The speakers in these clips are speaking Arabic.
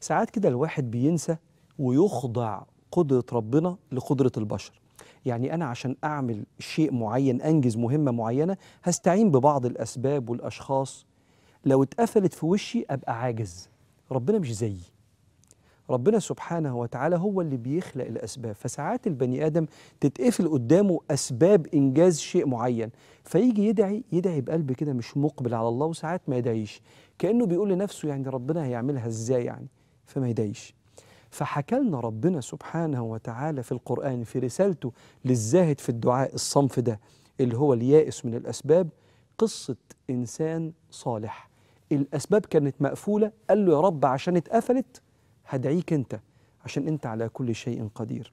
ساعات كده الواحد بينسى ويخضع قدرة ربنا لقدرة البشر يعني أنا عشان أعمل شيء معين أنجز مهمة معينة هستعين ببعض الأسباب والأشخاص لو اتقفلت في وشي أبقى عاجز ربنا مش زيي ربنا سبحانه وتعالى هو اللي بيخلق الأسباب فساعات البني آدم تتقفل قدامه أسباب إنجاز شيء معين فيجي يدعي يدعي بقلب كده مش مقبل على الله وساعات ما يدعيش كأنه بيقول لنفسه يعني ربنا هيعملها إزاي يعني فما يدايش فحكى لنا ربنا سبحانه وتعالى في القرآن في رسالته للزاهد في الدعاء الصنف ده اللي هو اليائس من الأسباب قصة إنسان صالح الأسباب كانت مقفولة قال له يا رب عشان اتقفلت هدعيك أنت عشان أنت على كل شيء قدير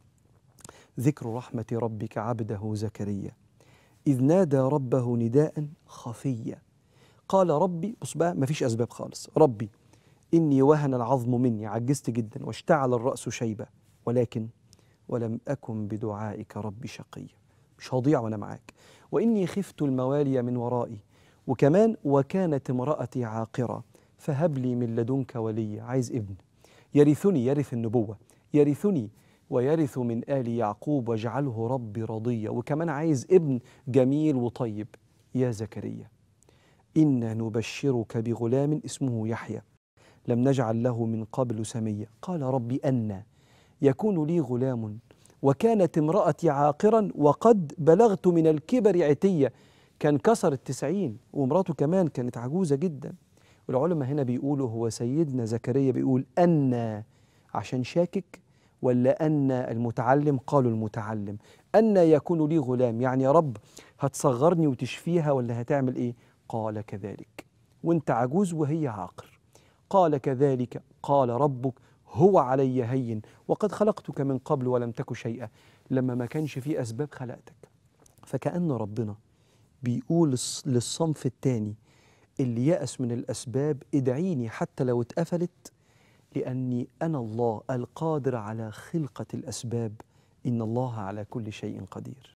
ذكر رحمة ربك عبده زكريا إذ نادى ربه نداء خفيا قال ربي بص بقى مفيش أسباب خالص ربي إني وهن العظم مني عجزت جدا واشتعل الرأس شيبة ولكن ولم أكن بدعائك رب شقي مش هضيع وأنا معاك وإني خفت الموالي من ورائي وكمان وكانت امرأتي عاقرة فهب لي من لدنك ولي عايز ابن يرثني يرث النبوة يرثني ويرث من آل يعقوب واجعله ربي رضيا وكمان عايز ابن جميل وطيب يا زكريا إنا نبشرك بغلام اسمه يحيى لم نجعل له من قبل سميا قال رب أنى يكون لي غلام وكانت امرأتي عاقرا وقد بلغت من الكبر عتية كان كسر التسعين ومراته كمان كانت عجوزة جدا والعلماء هنا بيقولوا هو سيدنا زكريا بيقول أن عشان شاكك ولا أن المتعلم قالوا المتعلم أن يكون لي غلام يعني يا رب هتصغرني وتشفيها ولا هتعمل إيه قال كذلك وانت عجوز وهي عاقر قال كذلك قال ربك هو علي هين وقد خلقتك من قبل ولم تك شيئا لما ما كانش في أسباب خلقتك فكأن ربنا بيقول للصنف الثاني اللي يأس من الأسباب ادعيني حتى لو اتقفلت لأني أنا الله القادر على خلقة الأسباب إن الله على كل شيء قدير